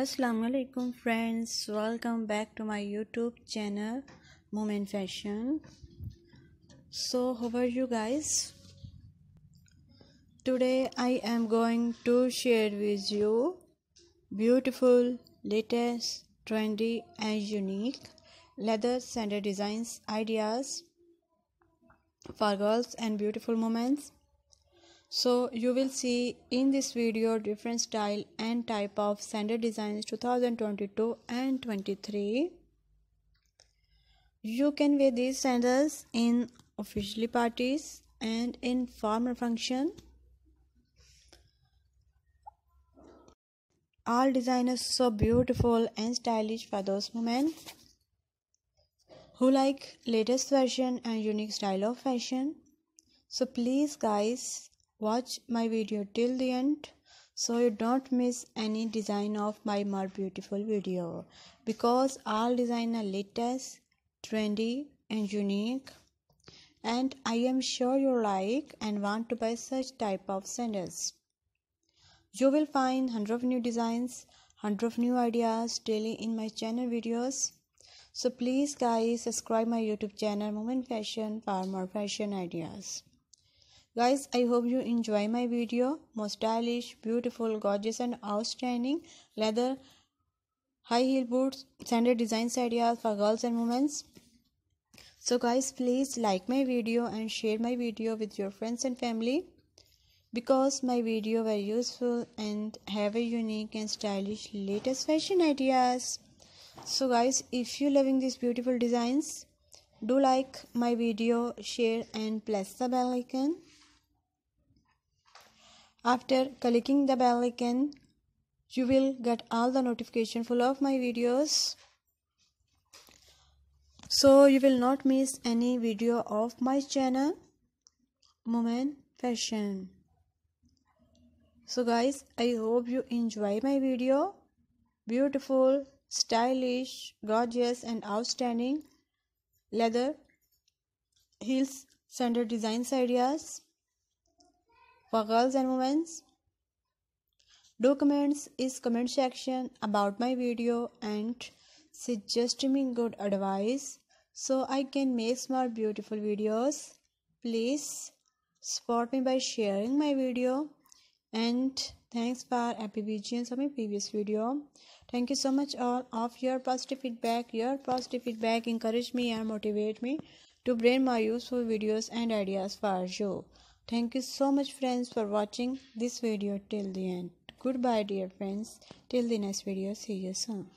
Assalamualaikum friends welcome back to my youtube channel moment fashion so how are you guys today i am going to share with you beautiful latest trendy and unique leather center designs ideas for girls and beautiful moments so you will see in this video different style and type of standard designs 2022 and 23. You can wear these sandals in officially parties and in formal function. All designers so beautiful and stylish for those women who like latest version and unique style of fashion. So please guys Watch my video till the end so you don't miss any design of my more beautiful video because all design are latest, trendy and unique and I am sure you like and want to buy such type of sandals. You will find 100 of new designs, 100 of new ideas daily in my channel videos. So please guys subscribe my YouTube channel Moment Fashion for more fashion ideas. Guys, I hope you enjoy my video. Most stylish, beautiful, gorgeous and outstanding leather high heel boots, standard designs ideas for girls and women. So guys, please like my video and share my video with your friends and family because my video were useful and have a unique and stylish latest fashion ideas. So guys, if you loving these beautiful designs, do like my video, share and press the bell icon after clicking the bell icon, you will get all the notification full of my videos. So you will not miss any video of my channel, Moment Fashion. So guys, I hope you enjoy my video. Beautiful, stylish, gorgeous and outstanding leather heels standard designs ideas for girls and women. Do comments is comment section about my video and suggest me good advice so I can make more beautiful videos. Please support me by sharing my video and thanks for happy visions of my previous video. Thank you so much all of your positive feedback. Your positive feedback encourage me and motivate me to bring my useful videos and ideas for you. Thank you so much friends for watching this video till the end. Goodbye dear friends. Till the next video. See you soon.